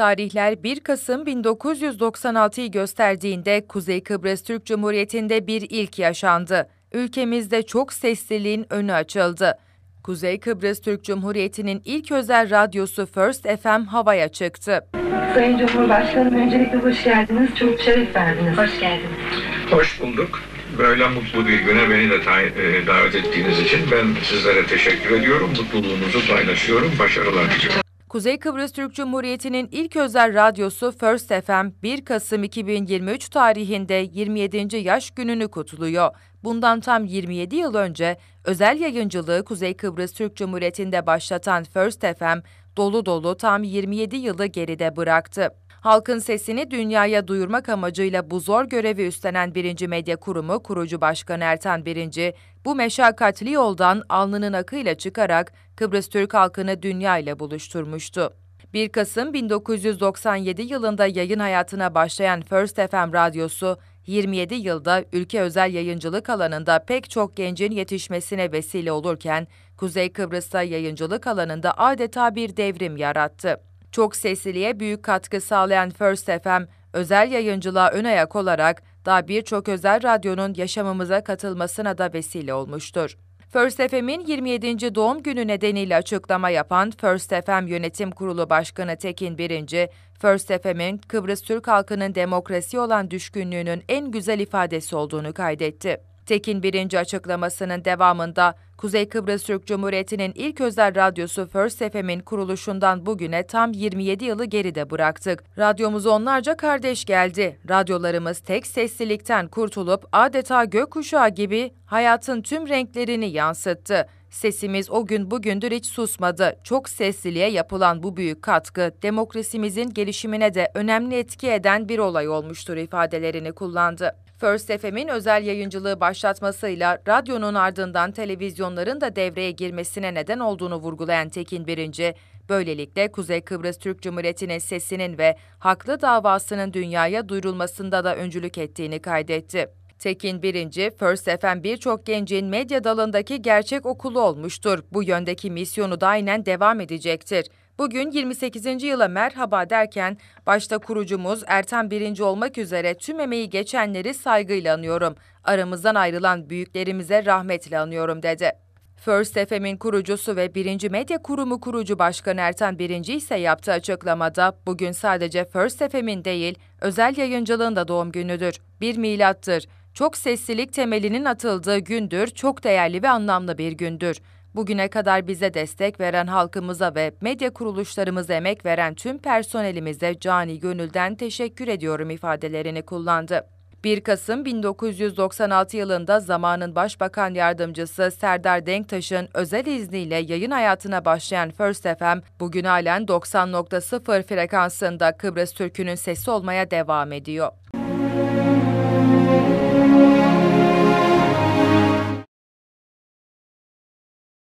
Tarihler 1 Kasım 1996'yı gösterdiğinde Kuzey Kıbrıs Türk Cumhuriyeti'nde bir ilk yaşandı. Ülkemizde çok sesliliğin önü açıldı. Kuzey Kıbrıs Türk Cumhuriyeti'nin ilk özel radyosu First FM havaya çıktı. Sayın Cumhurbaşkanım öncelikle hoş geldiniz. Çok şeref verdiniz. Hoş geldiniz. Hoş bulduk. Böyle mutlu bir güne beni de e, davet ettiğiniz için ben sizlere teşekkür ediyorum. Mutluluğunuzu paylaşıyorum. Başarılar diliyorum. Kuzey Kıbrıs Türk Cumhuriyeti'nin ilk özel radyosu First FM 1 Kasım 2023 tarihinde 27. yaş gününü kutluyor. Bundan tam 27 yıl önce özel yayıncılığı Kuzey Kıbrıs Türk Cumhuriyeti'nde başlatan First FM dolu dolu tam 27 yılı geride bıraktı. Halkın sesini dünyaya duyurmak amacıyla bu zor görevi üstlenen Birinci Medya Kurumu kurucu başkanı Ertan Birinci, bu meşakkatli yoldan alnının akıyla çıkarak Kıbrıs Türk halkını dünya ile buluşturmuştu. 1 Kasım 1997 yılında yayın hayatına başlayan First FM radyosu 27 yılda ülke özel yayıncılık alanında pek çok gencin yetişmesine vesile olurken Kuzey Kıbrıs'ta yayıncılık alanında adeta bir devrim yarattı. Çok sesliliğe büyük katkı sağlayan First FM, özel yayıncılığa ön ayak olarak daha birçok özel radyonun yaşamımıza katılmasına da vesile olmuştur. First FM'in 27. doğum günü nedeniyle açıklama yapan First FM Yönetim Kurulu Başkanı Tekin Birinci, First FM'in Kıbrıs Türk halkının demokrasi olan düşkünlüğünün en güzel ifadesi olduğunu kaydetti. Tekin birinci açıklamasının devamında Kuzey Kıbrıs Türk Cumhuriyeti'nin ilk özel radyosu First FM'in kuruluşundan bugüne tam 27 yılı geride bıraktık. Radyomuz onlarca kardeş geldi. Radyolarımız tek seslilikten kurtulup adeta gökkuşağı gibi hayatın tüm renklerini yansıttı. Sesimiz o gün bugündür hiç susmadı. Çok sesliliğe yapılan bu büyük katkı demokrasimizin gelişimine de önemli etki eden bir olay olmuştur ifadelerini kullandı. First FM'in özel yayıncılığı başlatmasıyla radyonun ardından televizyonların da devreye girmesine neden olduğunu vurgulayan Tekin Birinci, böylelikle Kuzey Kıbrıs Türk Cumhuriyeti'nin sesinin ve haklı davasının dünyaya duyurulmasında da öncülük ettiğini kaydetti. Tekin Birinci, First FM birçok gencin medya dalındaki gerçek okulu olmuştur. Bu yöndeki misyonu da aynen devam edecektir. Bugün 28. yıla merhaba derken başta kurucumuz Ertan Birinci olmak üzere tüm emeği geçenleri saygıyla anıyorum. Aramızdan ayrılan büyüklerimize rahmetle anıyorum dedi. First FM'in kurucusu ve Birinci Medya Kurumu kurucu başkanı Ertan Birinci ise yaptığı açıklamada bugün sadece First FM'in değil özel yayıncılığın da doğum günüdür. Bir milattır. Çok seslilik temelinin atıldığı gündür çok değerli ve anlamlı bir gündür. Bugüne kadar bize destek veren halkımıza ve medya kuruluşlarımıza emek veren tüm personelimize cani gönülden teşekkür ediyorum ifadelerini kullandı. 1 Kasım 1996 yılında zamanın Başbakan Yardımcısı Serdar Denktaş'ın özel izniyle yayın hayatına başlayan First FM, bugün halen 90.0 frekansında Kıbrıs Türk'ünün sesi olmaya devam ediyor.